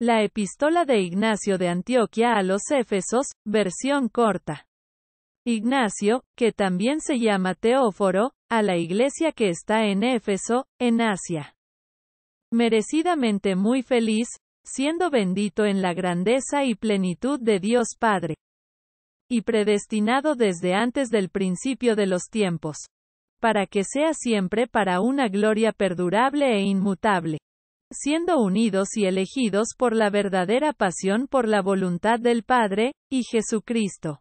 La epístola de Ignacio de Antioquia a los Éfesos, versión corta. Ignacio, que también se llama Teóforo, a la iglesia que está en Éfeso, en Asia. Merecidamente muy feliz, siendo bendito en la grandeza y plenitud de Dios Padre. Y predestinado desde antes del principio de los tiempos. Para que sea siempre para una gloria perdurable e inmutable siendo unidos y elegidos por la verdadera pasión por la voluntad del Padre, y Jesucristo.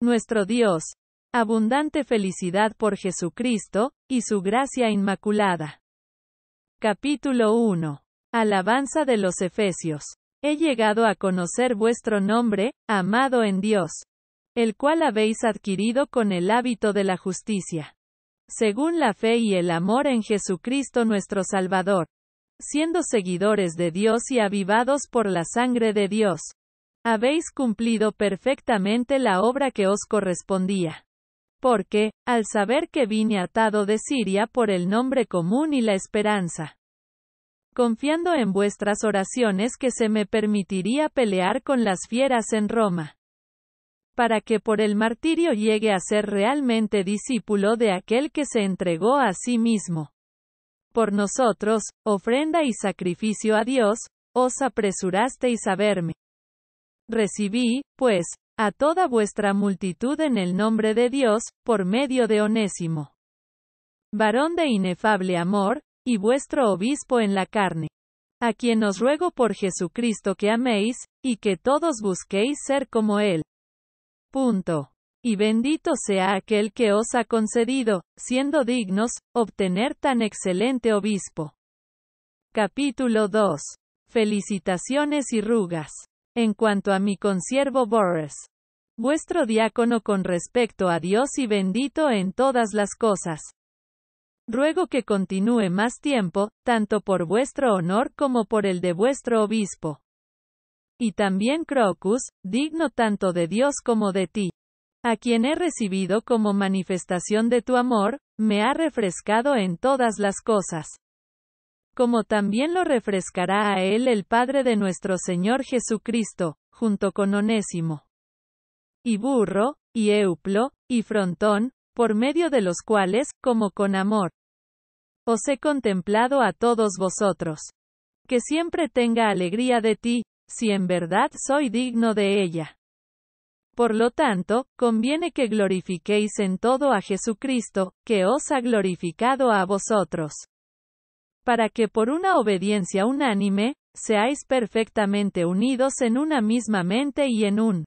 Nuestro Dios. Abundante felicidad por Jesucristo, y su gracia inmaculada. Capítulo 1. Alabanza de los Efesios. He llegado a conocer vuestro nombre, amado en Dios, el cual habéis adquirido con el hábito de la justicia según la fe y el amor en Jesucristo nuestro Salvador siendo seguidores de Dios y avivados por la sangre de Dios. Habéis cumplido perfectamente la obra que os correspondía. Porque, al saber que vine atado de Siria por el nombre común y la esperanza, confiando en vuestras oraciones que se me permitiría pelear con las fieras en Roma, para que por el martirio llegue a ser realmente discípulo de aquel que se entregó a sí mismo por nosotros, ofrenda y sacrificio a Dios, os apresurasteis a verme. Recibí, pues, a toda vuestra multitud en el nombre de Dios, por medio de Onésimo. Varón de inefable amor, y vuestro obispo en la carne. A quien os ruego por Jesucristo que améis, y que todos busquéis ser como él. Punto y bendito sea aquel que os ha concedido, siendo dignos, obtener tan excelente obispo. Capítulo 2. Felicitaciones y rugas. En cuanto a mi consiervo Boris, vuestro diácono con respecto a Dios y bendito en todas las cosas. Ruego que continúe más tiempo, tanto por vuestro honor como por el de vuestro obispo. Y también Crocus, digno tanto de Dios como de ti a quien he recibido como manifestación de tu amor, me ha refrescado en todas las cosas. Como también lo refrescará a él el Padre de nuestro Señor Jesucristo, junto con Onésimo. Y Burro, y Euplo, y Frontón, por medio de los cuales, como con amor, os he contemplado a todos vosotros. Que siempre tenga alegría de ti, si en verdad soy digno de ella. Por lo tanto, conviene que glorifiquéis en todo a Jesucristo, que os ha glorificado a vosotros. Para que por una obediencia unánime, seáis perfectamente unidos en una misma mente y en un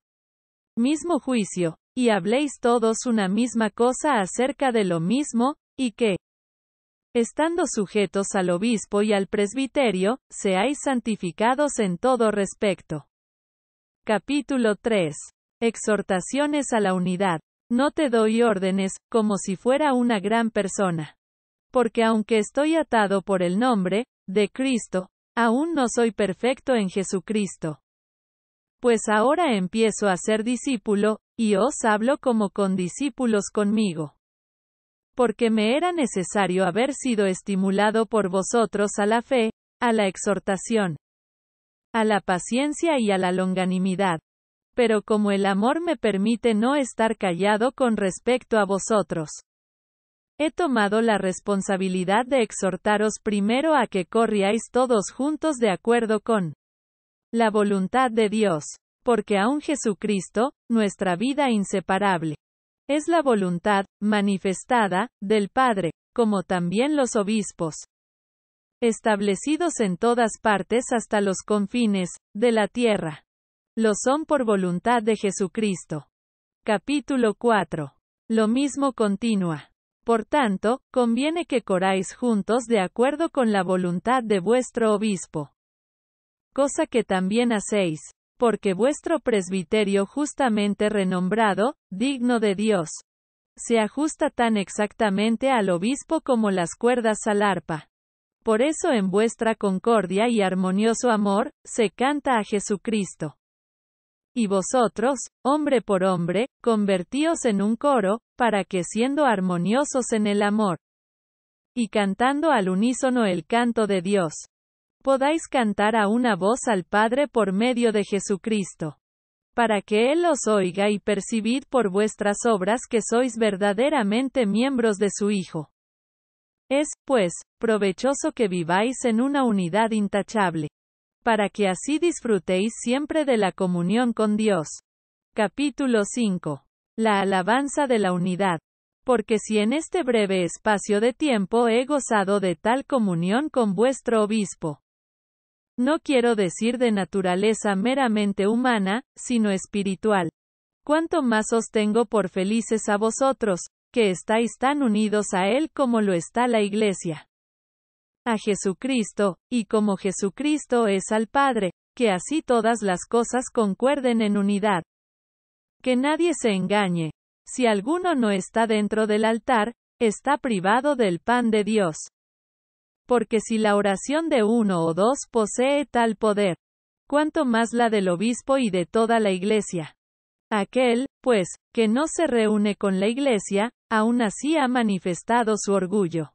mismo juicio, y habléis todos una misma cosa acerca de lo mismo, y que, estando sujetos al obispo y al presbiterio, seáis santificados en todo respecto. Capítulo 3. Exhortaciones a la unidad. No te doy órdenes, como si fuera una gran persona. Porque aunque estoy atado por el nombre, de Cristo, aún no soy perfecto en Jesucristo. Pues ahora empiezo a ser discípulo, y os hablo como con discípulos conmigo. Porque me era necesario haber sido estimulado por vosotros a la fe, a la exhortación, a la paciencia y a la longanimidad, pero como el amor me permite no estar callado con respecto a vosotros. He tomado la responsabilidad de exhortaros primero a que corriáis todos juntos de acuerdo con la voluntad de Dios, porque aun Jesucristo, nuestra vida inseparable, es la voluntad, manifestada, del Padre, como también los obispos, establecidos en todas partes hasta los confines, de la tierra. Lo son por voluntad de Jesucristo. Capítulo 4. Lo mismo continúa. Por tanto, conviene que coráis juntos de acuerdo con la voluntad de vuestro obispo. Cosa que también hacéis, porque vuestro presbiterio justamente renombrado, digno de Dios, se ajusta tan exactamente al obispo como las cuerdas al arpa. Por eso en vuestra concordia y armonioso amor, se canta a Jesucristo. Y vosotros, hombre por hombre, convertíos en un coro, para que siendo armoniosos en el amor, y cantando al unísono el canto de Dios, podáis cantar a una voz al Padre por medio de Jesucristo. Para que Él os oiga y percibid por vuestras obras que sois verdaderamente miembros de su Hijo. Es, pues, provechoso que viváis en una unidad intachable para que así disfrutéis siempre de la comunión con Dios. Capítulo 5. La alabanza de la unidad. Porque si en este breve espacio de tiempo he gozado de tal comunión con vuestro obispo, no quiero decir de naturaleza meramente humana, sino espiritual. Cuanto más os tengo por felices a vosotros, que estáis tan unidos a Él como lo está la Iglesia a Jesucristo, y como Jesucristo es al Padre, que así todas las cosas concuerden en unidad. Que nadie se engañe. Si alguno no está dentro del altar, está privado del pan de Dios. Porque si la oración de uno o dos posee tal poder, ¿cuánto más la del obispo y de toda la iglesia. Aquel, pues, que no se reúne con la iglesia, aún así ha manifestado su orgullo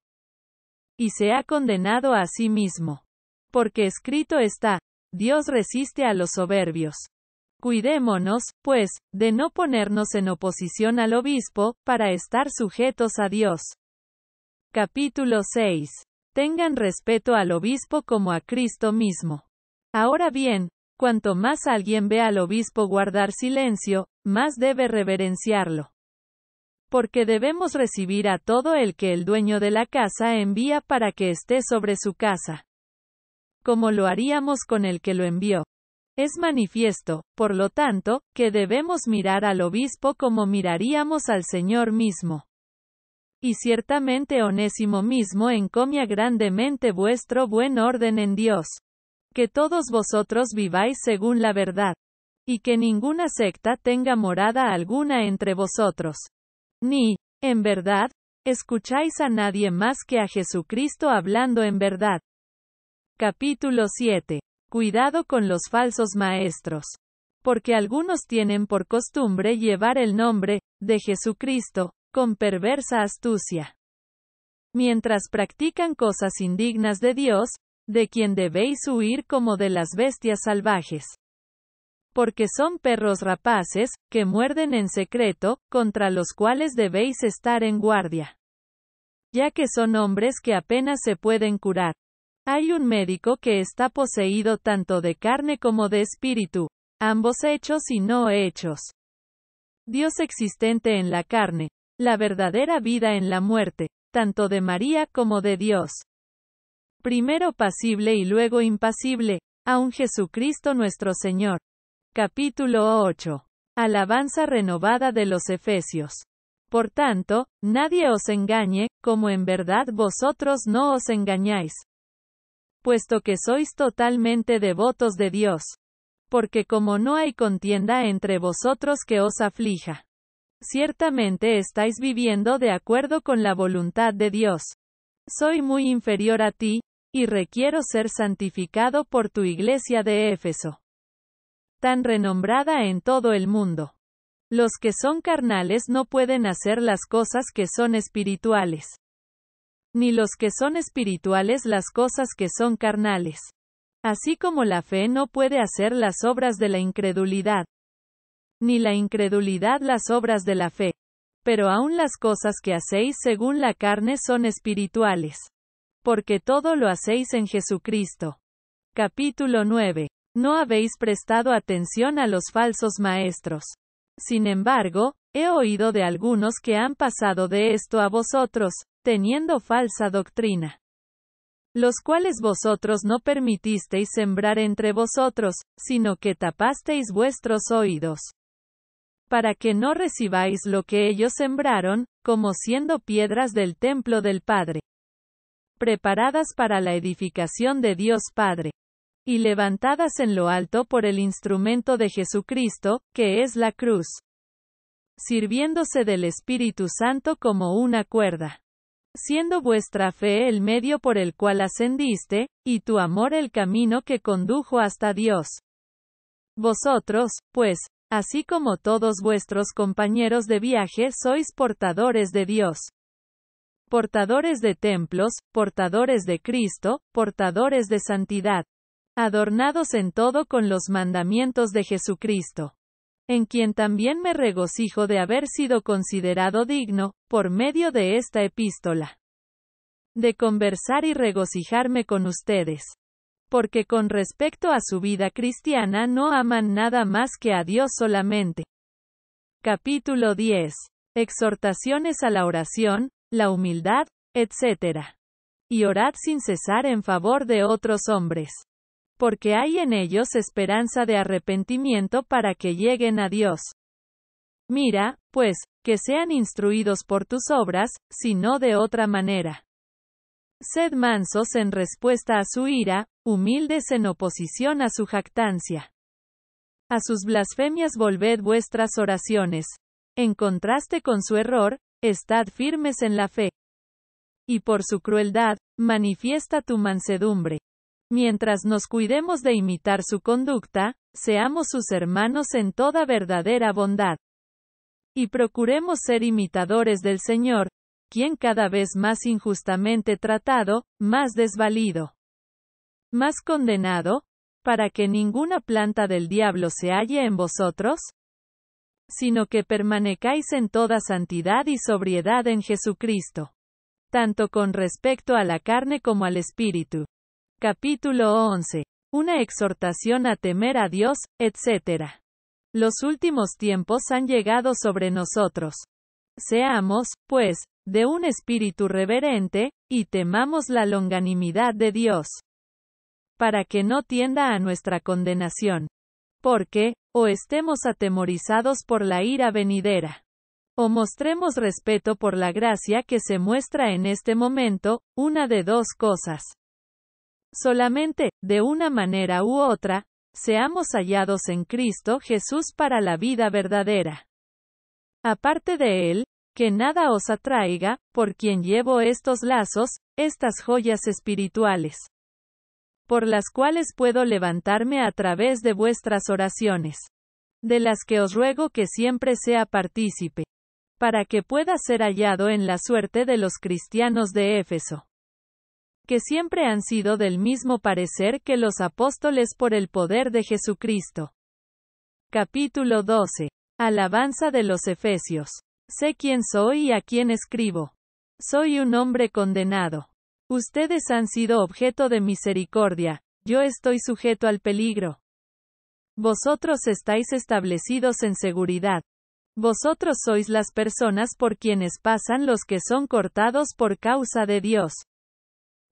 y se ha condenado a sí mismo. Porque escrito está, Dios resiste a los soberbios. Cuidémonos, pues, de no ponernos en oposición al obispo, para estar sujetos a Dios. Capítulo 6. Tengan respeto al obispo como a Cristo mismo. Ahora bien, cuanto más alguien ve al obispo guardar silencio, más debe reverenciarlo porque debemos recibir a todo el que el dueño de la casa envía para que esté sobre su casa. Como lo haríamos con el que lo envió. Es manifiesto, por lo tanto, que debemos mirar al obispo como miraríamos al Señor mismo. Y ciertamente Onésimo mismo encomia grandemente vuestro buen orden en Dios. Que todos vosotros viváis según la verdad. Y que ninguna secta tenga morada alguna entre vosotros ni, en verdad, escucháis a nadie más que a Jesucristo hablando en verdad. Capítulo 7. Cuidado con los falsos maestros. Porque algunos tienen por costumbre llevar el nombre, de Jesucristo, con perversa astucia. Mientras practican cosas indignas de Dios, de quien debéis huir como de las bestias salvajes porque son perros rapaces, que muerden en secreto, contra los cuales debéis estar en guardia. Ya que son hombres que apenas se pueden curar. Hay un médico que está poseído tanto de carne como de espíritu, ambos hechos y no hechos. Dios existente en la carne, la verdadera vida en la muerte, tanto de María como de Dios. Primero pasible y luego impasible, un Jesucristo nuestro Señor. Capítulo 8. Alabanza renovada de los Efesios. Por tanto, nadie os engañe, como en verdad vosotros no os engañáis. Puesto que sois totalmente devotos de Dios. Porque como no hay contienda entre vosotros que os aflija. Ciertamente estáis viviendo de acuerdo con la voluntad de Dios. Soy muy inferior a ti, y requiero ser santificado por tu iglesia de Éfeso tan renombrada en todo el mundo. Los que son carnales no pueden hacer las cosas que son espirituales. Ni los que son espirituales las cosas que son carnales. Así como la fe no puede hacer las obras de la incredulidad. Ni la incredulidad las obras de la fe. Pero aún las cosas que hacéis según la carne son espirituales. Porque todo lo hacéis en Jesucristo. Capítulo 9. No habéis prestado atención a los falsos maestros. Sin embargo, he oído de algunos que han pasado de esto a vosotros, teniendo falsa doctrina los cuales vosotros no permitisteis sembrar entre vosotros, sino que tapasteis vuestros oídos. Para que no recibáis lo que ellos sembraron, como siendo piedras del templo del Padre. Preparadas para la edificación de Dios Padre y levantadas en lo alto por el instrumento de Jesucristo, que es la cruz, sirviéndose del Espíritu Santo como una cuerda siendo vuestra fe el medio por el cual ascendiste, y tu amor el camino que condujo hasta Dios. Vosotros, pues, así como todos vuestros compañeros de viaje sois portadores de Dios. Portadores de templos, portadores de Cristo, portadores de santidad adornados en todo con los mandamientos de Jesucristo, en quien también me regocijo de haber sido considerado digno, por medio de esta epístola, de conversar y regocijarme con ustedes. Porque con respecto a su vida cristiana no aman nada más que a Dios solamente. Capítulo 10. Exhortaciones a la oración, la humildad, etc. Y orad sin cesar en favor de otros hombres porque hay en ellos esperanza de arrepentimiento para que lleguen a Dios. Mira, pues, que sean instruidos por tus obras, si no de otra manera. Sed mansos en respuesta a su ira, humildes en oposición a su jactancia. A sus blasfemias volved vuestras oraciones. En contraste con su error, estad firmes en la fe. Y por su crueldad, manifiesta tu mansedumbre. Mientras nos cuidemos de imitar su conducta, seamos sus hermanos en toda verdadera bondad. Y procuremos ser imitadores del Señor, quien cada vez más injustamente tratado, más desvalido, más condenado, para que ninguna planta del diablo se halle en vosotros, sino que permanecáis en toda santidad y sobriedad en Jesucristo, tanto con respecto a la carne como al espíritu, Capítulo 11. Una exhortación a temer a Dios, etc. Los últimos tiempos han llegado sobre nosotros. Seamos, pues, de un espíritu reverente, y temamos la longanimidad de Dios. Para que no tienda a nuestra condenación. Porque, o estemos atemorizados por la ira venidera o mostremos respeto por la gracia que se muestra en este momento, una de dos cosas. Solamente, de una manera u otra, seamos hallados en Cristo Jesús para la vida verdadera. Aparte de Él, que nada os atraiga, por quien llevo estos lazos, estas joyas espirituales, por las cuales puedo levantarme a través de vuestras oraciones, de las que os ruego que siempre sea partícipe, para que pueda ser hallado en la suerte de los cristianos de Éfeso que siempre han sido del mismo parecer que los apóstoles por el poder de Jesucristo. Capítulo 12. Alabanza de los Efesios. Sé quién soy y a quién escribo. Soy un hombre condenado. Ustedes han sido objeto de misericordia, yo estoy sujeto al peligro. Vosotros estáis establecidos en seguridad. Vosotros sois las personas por quienes pasan los que son cortados por causa de Dios.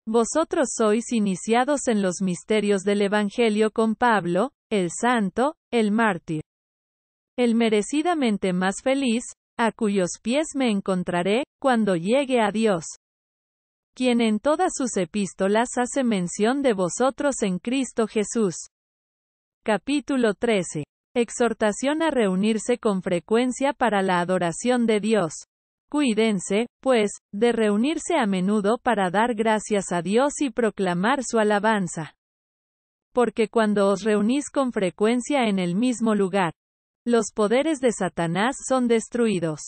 Vosotros sois iniciados en los misterios del Evangelio con Pablo, el santo, el mártir. El merecidamente más feliz, a cuyos pies me encontraré, cuando llegue a Dios. Quien en todas sus epístolas hace mención de vosotros en Cristo Jesús. Capítulo 13. Exhortación a reunirse con frecuencia para la adoración de Dios. Cuídense, pues, de reunirse a menudo para dar gracias a Dios y proclamar su alabanza. Porque cuando os reunís con frecuencia en el mismo lugar, los poderes de Satanás son destruidos.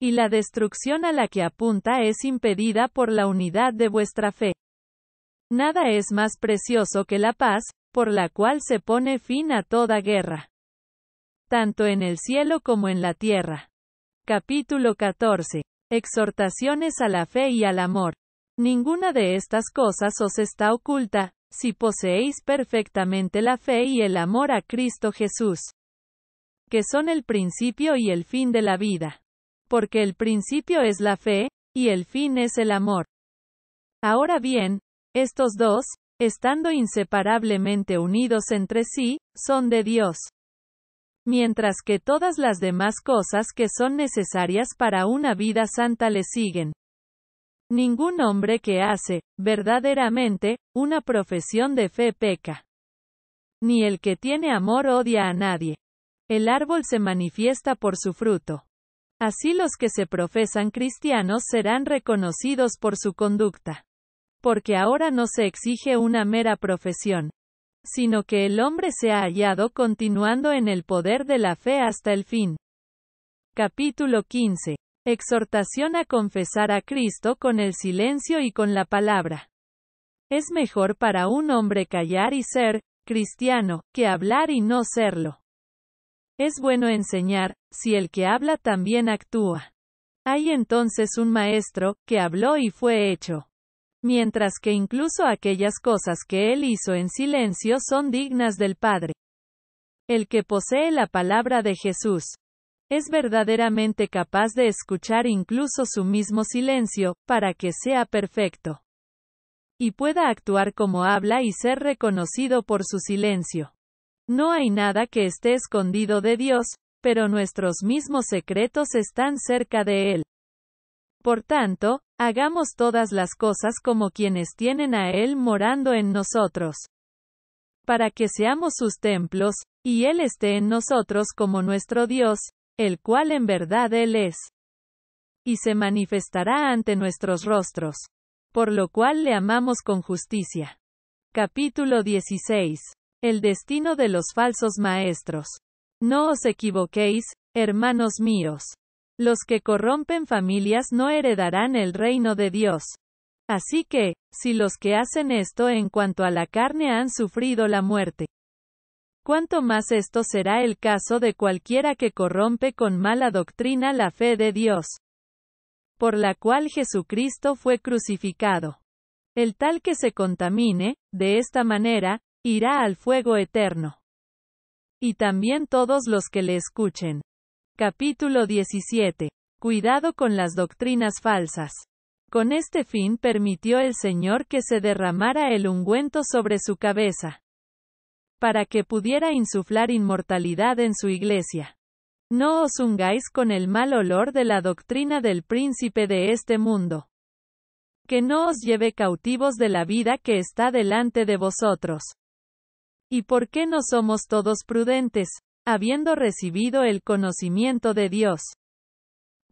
Y la destrucción a la que apunta es impedida por la unidad de vuestra fe. Nada es más precioso que la paz, por la cual se pone fin a toda guerra. Tanto en el cielo como en la tierra. Capítulo 14. Exhortaciones a la fe y al amor. Ninguna de estas cosas os está oculta, si poseéis perfectamente la fe y el amor a Cristo Jesús, que son el principio y el fin de la vida. Porque el principio es la fe, y el fin es el amor. Ahora bien, estos dos, estando inseparablemente unidos entre sí, son de Dios mientras que todas las demás cosas que son necesarias para una vida santa le siguen. Ningún hombre que hace, verdaderamente, una profesión de fe peca. Ni el que tiene amor odia a nadie. El árbol se manifiesta por su fruto. Así los que se profesan cristianos serán reconocidos por su conducta. Porque ahora no se exige una mera profesión, sino que el hombre se ha hallado continuando en el poder de la fe hasta el fin. Capítulo 15. Exhortación a confesar a Cristo con el silencio y con la palabra. Es mejor para un hombre callar y ser cristiano, que hablar y no serlo. Es bueno enseñar, si el que habla también actúa. Hay entonces un maestro, que habló y fue hecho mientras que incluso aquellas cosas que él hizo en silencio son dignas del Padre. El que posee la palabra de Jesús es verdaderamente capaz de escuchar incluso su mismo silencio, para que sea perfecto. Y pueda actuar como habla y ser reconocido por su silencio. No hay nada que esté escondido de Dios, pero nuestros mismos secretos están cerca de Él. Por tanto, Hagamos todas las cosas como quienes tienen a Él morando en nosotros. Para que seamos sus templos, y Él esté en nosotros como nuestro Dios, el cual en verdad Él es. Y se manifestará ante nuestros rostros. Por lo cual le amamos con justicia. Capítulo 16. El destino de los falsos maestros. No os equivoquéis, hermanos míos. Los que corrompen familias no heredarán el reino de Dios. Así que, si los que hacen esto en cuanto a la carne han sufrido la muerte, ¿cuánto más esto será el caso de cualquiera que corrompe con mala doctrina la fe de Dios, por la cual Jesucristo fue crucificado. El tal que se contamine, de esta manera, irá al fuego eterno. Y también todos los que le escuchen. Capítulo 17. Cuidado con las doctrinas falsas. Con este fin permitió el Señor que se derramara el ungüento sobre su cabeza, para que pudiera insuflar inmortalidad en su iglesia. No os ungáis con el mal olor de la doctrina del príncipe de este mundo. Que no os lleve cautivos de la vida que está delante de vosotros. ¿Y por qué no somos todos prudentes? habiendo recibido el conocimiento de Dios.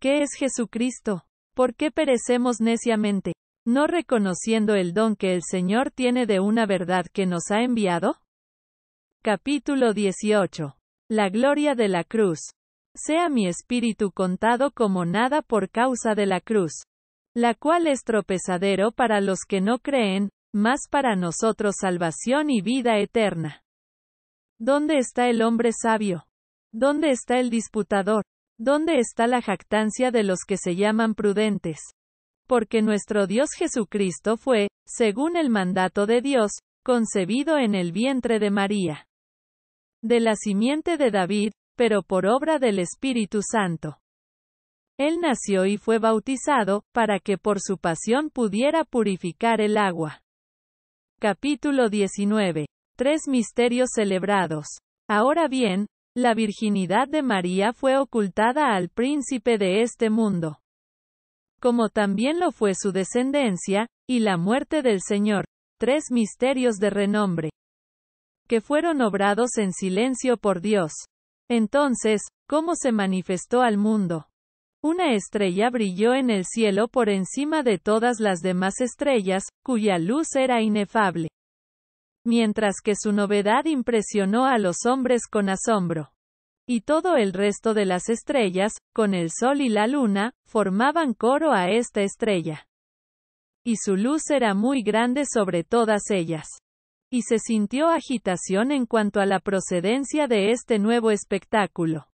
¿Qué es Jesucristo? ¿Por qué perecemos neciamente? ¿No reconociendo el don que el Señor tiene de una verdad que nos ha enviado? Capítulo 18. La gloria de la cruz. Sea mi espíritu contado como nada por causa de la cruz, la cual es tropezadero para los que no creen, más para nosotros salvación y vida eterna. ¿Dónde está el hombre sabio? ¿Dónde está el disputador? ¿Dónde está la jactancia de los que se llaman prudentes? Porque nuestro Dios Jesucristo fue, según el mandato de Dios, concebido en el vientre de María. De la simiente de David, pero por obra del Espíritu Santo. Él nació y fue bautizado, para que por su pasión pudiera purificar el agua. Capítulo 19. Tres misterios celebrados. Ahora bien, la virginidad de María fue ocultada al príncipe de este mundo. Como también lo fue su descendencia, y la muerte del Señor. Tres misterios de renombre. Que fueron obrados en silencio por Dios. Entonces, ¿cómo se manifestó al mundo? Una estrella brilló en el cielo por encima de todas las demás estrellas, cuya luz era inefable mientras que su novedad impresionó a los hombres con asombro. Y todo el resto de las estrellas, con el Sol y la Luna, formaban coro a esta estrella. Y su luz era muy grande sobre todas ellas. Y se sintió agitación en cuanto a la procedencia de este nuevo espectáculo.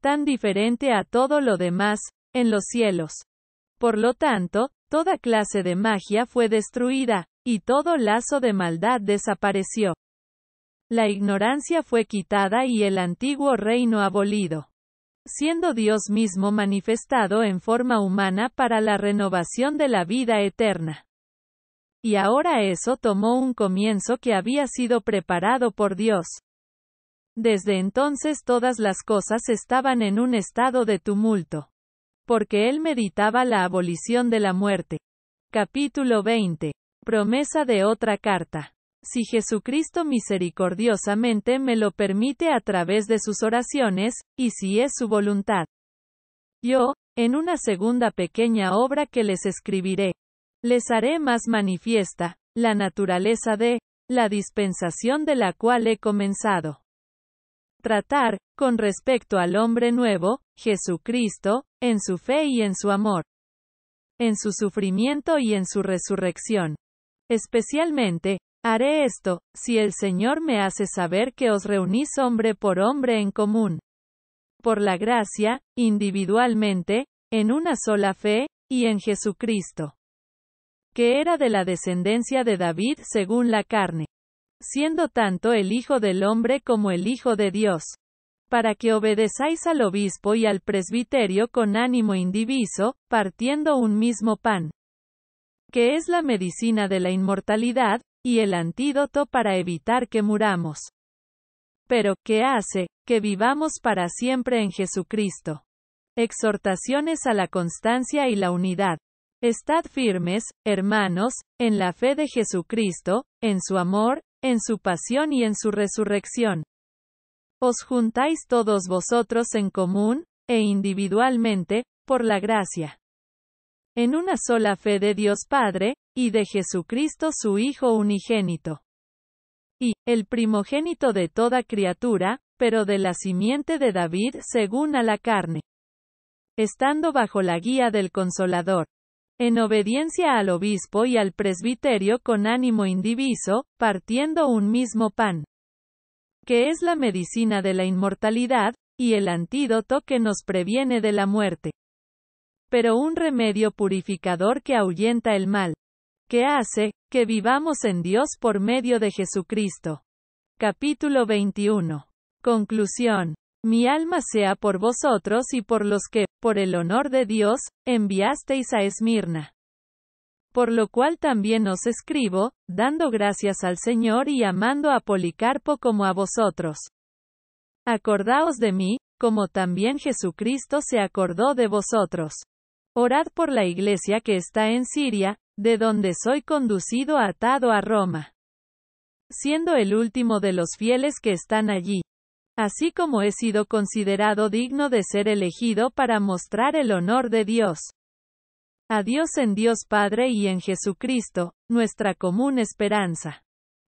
Tan diferente a todo lo demás, en los cielos. Por lo tanto, toda clase de magia fue destruida, y todo lazo de maldad desapareció. La ignorancia fue quitada y el antiguo reino abolido, siendo Dios mismo manifestado en forma humana para la renovación de la vida eterna. Y ahora eso tomó un comienzo que había sido preparado por Dios. Desde entonces todas las cosas estaban en un estado de tumulto. Porque él meditaba la abolición de la muerte. Capítulo 20. Promesa de otra carta. Si Jesucristo misericordiosamente me lo permite a través de sus oraciones, y si es su voluntad. Yo, en una segunda pequeña obra que les escribiré, les haré más manifiesta, la naturaleza de, la dispensación de la cual he comenzado. Tratar, con respecto al hombre nuevo, Jesucristo, en su fe y en su amor, en su sufrimiento y en su resurrección. Especialmente, haré esto, si el Señor me hace saber que os reunís hombre por hombre en común. Por la gracia, individualmente, en una sola fe, y en Jesucristo. Que era de la descendencia de David según la carne. Siendo tanto el Hijo del hombre como el Hijo de Dios. Para que obedezáis al obispo y al presbiterio con ánimo indiviso, partiendo un mismo pan que es la medicina de la inmortalidad, y el antídoto para evitar que muramos. Pero, ¿qué hace? Que vivamos para siempre en Jesucristo. Exhortaciones a la constancia y la unidad. Estad firmes, hermanos, en la fe de Jesucristo, en su amor, en su pasión y en su resurrección. Os juntáis todos vosotros en común, e individualmente, por la gracia en una sola fe de Dios Padre, y de Jesucristo su Hijo unigénito. Y, el primogénito de toda criatura, pero de la simiente de David según a la carne. Estando bajo la guía del Consolador. En obediencia al obispo y al presbiterio con ánimo indiviso, partiendo un mismo pan. Que es la medicina de la inmortalidad, y el antídoto que nos previene de la muerte pero un remedio purificador que ahuyenta el mal, que hace, que vivamos en Dios por medio de Jesucristo. Capítulo 21. Conclusión. Mi alma sea por vosotros y por los que, por el honor de Dios, enviasteis a Esmirna. Por lo cual también os escribo, dando gracias al Señor y amando a Policarpo como a vosotros. Acordaos de mí, como también Jesucristo se acordó de vosotros. Orad por la iglesia que está en Siria, de donde soy conducido atado a Roma. Siendo el último de los fieles que están allí. Así como he sido considerado digno de ser elegido para mostrar el honor de Dios. Adiós en Dios Padre y en Jesucristo, nuestra común esperanza.